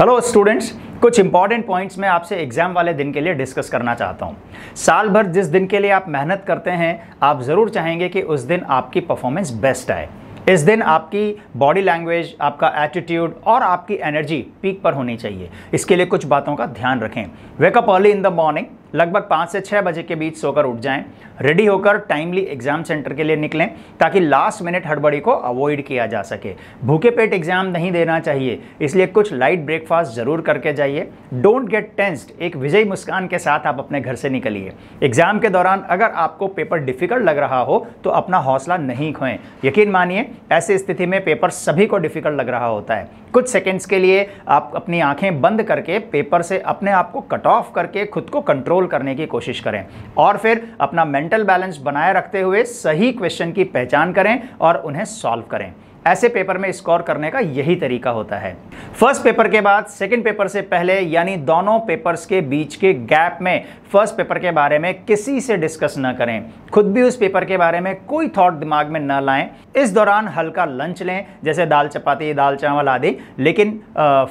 hello students कुछ important points मैं आपसे एग्जाम वाले दिन के लिए डिस्कस करना चाहता हूँ साल भर जिस दिन के लिए आप मेहनत करते हैं आप ज़रूर चाहेंगे कि उस दिन आपकी परफॉर्मेंस बेस्ट आए इस दिन आपकी बॉडी लैंग्वेज आपका एटीट्यूड और आपकी एनर्जी पीक पर होनी चाहिए इसके लिए कुछ बातों का ध्यान रखें wake up early in the morning लगभग पाँच से छः बजे के बीच सोकर उठ जाएं रेडी होकर टाइमली एग्जाम सेंटर के लिए निकलें ताकि लास्ट मिनट हड़बड़ी को अवॉइड किया जा सके भूखे पेट एग्जाम नहीं देना चाहिए इसलिए कुछ लाइट ब्रेकफास्ट जरूर करके जाइए डोंट गेट टेंस्ड एक विजयी मुस्कान के साथ आप अपने घर से निकलिए एग्जाम के दौरान अगर आपको पेपर डिफिकल्ट लग रहा हो तो अपना हौसला नहीं खोएं यकीन मानिए ऐसी स्थिति में पेपर सभी को डिफिकल्ट लग रहा होता है कुछ सेकेंड्स के लिए आप अपनी आंखें बंद करके पेपर से अपने आप को कट ऑफ करके खुद को कंट्रोल कंट्रोल करने की कोशिश करें और फिर अपना मेंटल बैलेंस बनाए रखते हुए सही क्वेश्चन की पहचान करें और उन्हें सॉल्व करें ऐसे पेपर में स्कोर करने का यही तरीका होता है फर्स्ट पेपर के बाद सेकंड पेपर से पहले यानी दोनों पेपर्स के बीच के गैप में फर्स्ट पेपर के बारे में किसी से डिस्कस न करें खुद भी उस पेपर के बारे में कोई थॉट दिमाग में न लाएं इस दौरान हल्का लंच लें जैसे दाल चपाती दाल चावल आदि लेकिन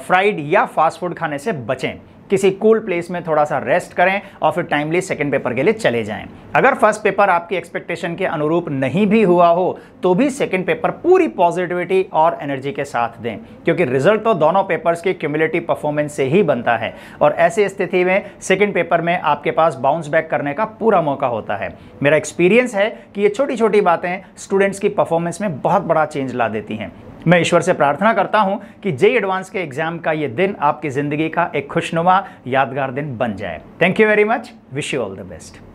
फ्राइड या फास्ट फूड खाने से बचें किसी कूल प्लेस में थोड़ा सा रेस्ट करें और फिर टाइमली सेकेंड पेपर के लिए चले जाएं अगर फर्स्ट पेपर आपकी एक्सपेक्टेशन के अनुरूप नहीं भी हुआ हो तो भी सेकेंड पेपर पूरी पॉजिटिविटी और एनर्जी के साथ दें क्योंकि रिजल्ट तो दोनों पेपर्स के क्यूमुलेटिव परफॉर्मेंस से ही बनता है और ऐसी स्थिति में सेकेंड पेपर में आपके पास बाउंस बैक करने का पूरा मौका होता है मेरा एक्सपीरियंस है कि ये छोटी छोटी बातें स्टूडेंट्स की परफॉर्मेंस में बहुत बड़ा चेंज ला देती हैं मैं ईश्वर से प्रार्थना करता हूं कि जे एडवांस के एग्जाम का ये दिन आपकी ज़िंदगी का एक खुशनुमा यादगार दिन बन जाए thank you very much wish you all the best